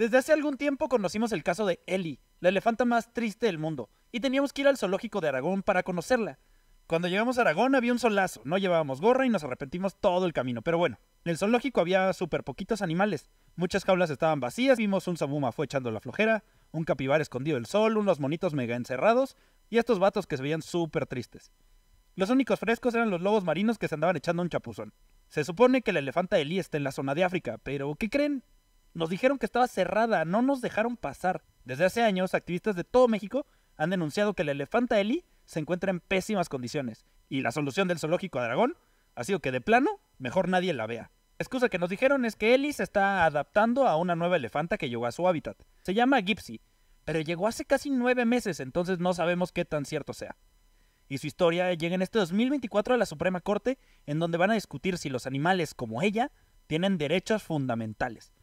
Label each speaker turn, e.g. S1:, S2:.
S1: Desde hace algún tiempo conocimos el caso de Ellie, la elefanta más triste del mundo, y teníamos que ir al zoológico de Aragón para conocerla. Cuando llegamos a Aragón había un solazo, no llevábamos gorra y nos arrepentimos todo el camino, pero bueno, en el zoológico había súper poquitos animales, muchas jaulas estaban vacías, vimos un sabuma fue echando la flojera, un capivar escondido del sol, unos monitos mega encerrados y estos vatos que se veían súper tristes. Los únicos frescos eran los lobos marinos que se andaban echando un chapuzón. Se supone que la elefanta Eli está en la zona de África, pero ¿qué creen? Nos dijeron que estaba cerrada, no nos dejaron pasar. Desde hace años, activistas de todo México han denunciado que la elefanta Eli se encuentra en pésimas condiciones. Y la solución del zoológico a Dragón ha sido que de plano, mejor nadie la vea. Excusa que nos dijeron es que Eli se está adaptando a una nueva elefanta que llegó a su hábitat. Se llama Gypsy, pero llegó hace casi nueve meses, entonces no sabemos qué tan cierto sea. Y su historia llega en este 2024 a la Suprema Corte, en donde van a discutir si los animales como ella tienen derechos fundamentales.